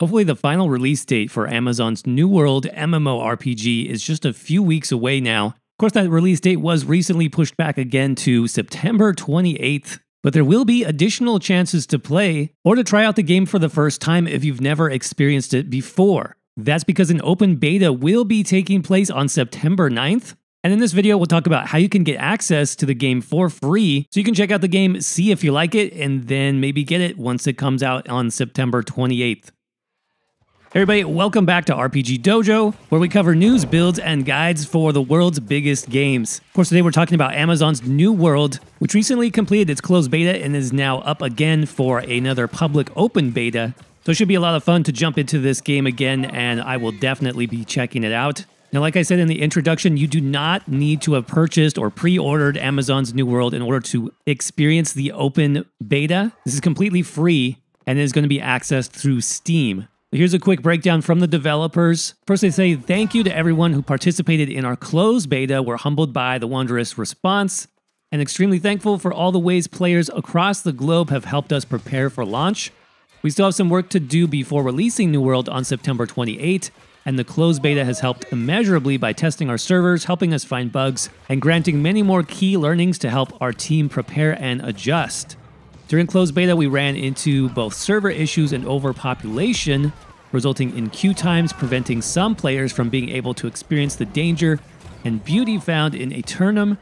Hopefully, the final release date for Amazon's New World MMORPG is just a few weeks away now. Of course, that release date was recently pushed back again to September 28th, but there will be additional chances to play or to try out the game for the first time if you've never experienced it before. That's because an open beta will be taking place on September 9th. And in this video, we'll talk about how you can get access to the game for free. So you can check out the game, see if you like it, and then maybe get it once it comes out on September 28th. Everybody, welcome back to RPG Dojo, where we cover news, builds, and guides for the world's biggest games. Of course, today we're talking about Amazon's New World, which recently completed its closed beta and is now up again for another public open beta. So it should be a lot of fun to jump into this game again, and I will definitely be checking it out. Now, like I said in the introduction, you do not need to have purchased or pre ordered Amazon's New World in order to experience the open beta. This is completely free and is going to be accessed through Steam. Here's a quick breakdown from the developers. First, they say thank you to everyone who participated in our closed beta. We're humbled by the wondrous response and extremely thankful for all the ways players across the globe have helped us prepare for launch. We still have some work to do before releasing New World on September 28, and the closed beta has helped immeasurably by testing our servers, helping us find bugs, and granting many more key learnings to help our team prepare and adjust. During closed beta, we ran into both server issues and overpopulation, resulting in queue times preventing some players from being able to experience the danger and beauty found in Eternum.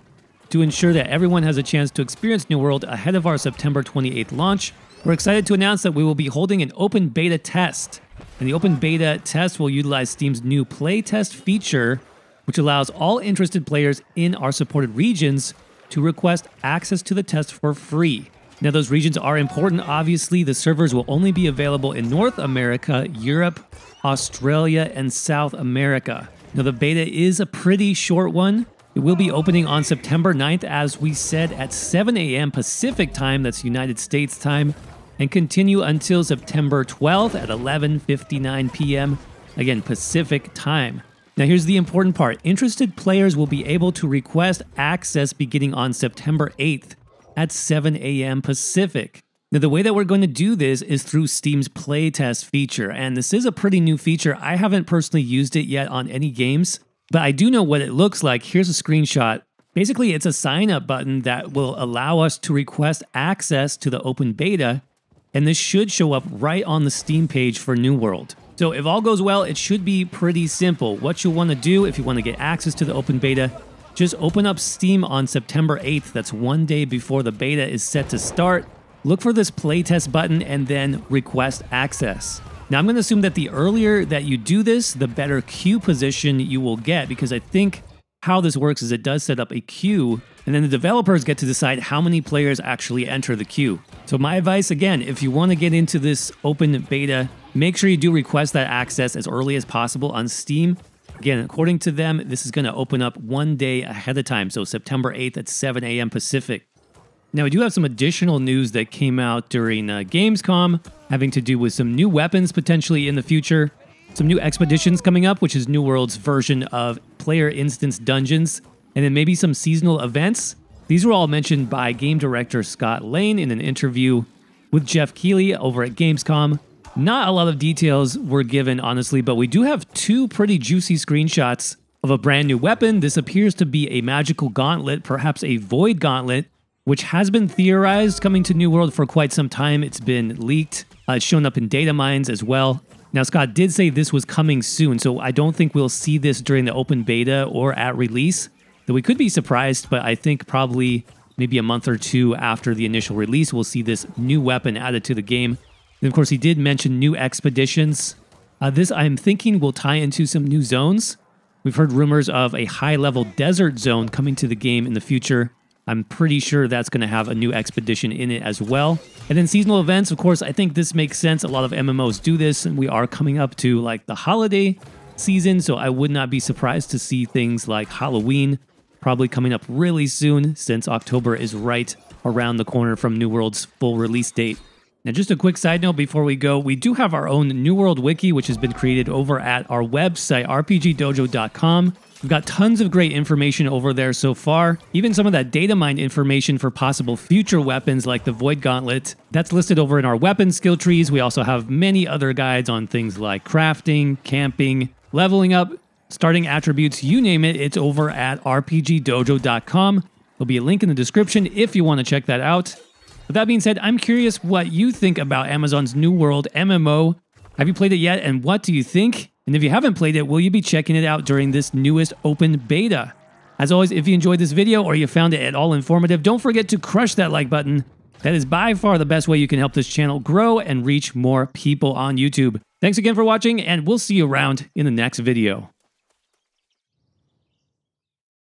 To ensure that everyone has a chance to experience New World ahead of our September 28th launch, we're excited to announce that we will be holding an open beta test. And the open beta test will utilize Steam's new playtest feature, which allows all interested players in our supported regions to request access to the test for free. Now, those regions are important. Obviously, the servers will only be available in North America, Europe, Australia, and South America. Now, the beta is a pretty short one. It will be opening on September 9th, as we said, at 7 a.m. Pacific time, that's United States time, and continue until September 12th at 11.59 p.m., again, Pacific time. Now, here's the important part interested players will be able to request access beginning on September 8th at 7 a.m. Pacific. Now, the way that we're going to do this is through Steam's playtest feature, and this is a pretty new feature. I haven't personally used it yet on any games, but I do know what it looks like. Here's a screenshot. Basically, it's a sign up button that will allow us to request access to the open beta, and this should show up right on the Steam page for New World. So, if all goes well, it should be pretty simple. What you'll want to do if you want to get access to the open beta just open up Steam on September 8th, that's one day before the beta is set to start. Look for this playtest button and then request access. Now, I'm going to assume that the earlier that you do this, the better queue position you will get because I think how this works is it does set up a queue, and then the developers get to decide how many players actually enter the queue. So, my advice again, if you want to get into this open beta, make sure you do request that access as early as possible on Steam Again, according to them, this is going to open up one day ahead of time, so September 8th at 7 a.m. Pacific. Now, we do have some additional news that came out during uh, Gamescom, having to do with some new weapons potentially in the future, some new expeditions coming up, which is New World's version of player instance dungeons, and then maybe some seasonal events. These were all mentioned by game director Scott Lane in an interview with Jeff Keighley over at Gamescom. Not a lot of details were given, honestly, but we do have two pretty juicy screenshots of a brand new weapon. This appears to be a magical gauntlet, perhaps a void gauntlet, which has been theorized coming to New World for quite some time. It's been leaked. Uh, it's shown up in data mines as well. Now, Scott did say this was coming soon, so I don't think we'll see this during the open beta or at release. Though we could be surprised, but I think probably maybe a month or two after the initial release, we'll see this new weapon added to the game. And of course, he did mention new expeditions. Uh, this, I'm thinking, will tie into some new zones. We've heard rumors of a high level desert zone coming to the game in the future. I'm pretty sure that's going to have a new expedition in it as well. And then seasonal events, of course, I think this makes sense. A lot of MMOs do this, and we are coming up to like the holiday season, so I would not be surprised to see things like Halloween probably coming up really soon since October is right around the corner from New World's full release date. Now, just a quick side note before we go, we do have our own New World Wiki, which has been created over at our website, rpgdojo.com. We've got tons of great information over there so far, even some of that data mined information for possible future weapons like the Void Gauntlet. That's listed over in our weapon skill trees. We also have many other guides on things like crafting, camping, leveling up, starting attributes, you name it, it's over at rpgdojo.com. There'll be a link in the description if you want to check that out. With that being said, I'm curious what you think about Amazon's New World MMO. Have you played it yet, and what do you think? And if you haven't played it, will you be checking it out during this newest open beta? As always, if you enjoyed this video or you found it at all informative, don't forget to crush that like button. That is by far the best way you can help this channel grow and reach more people on YouTube. Thanks again for watching, and we'll see you around in the next video.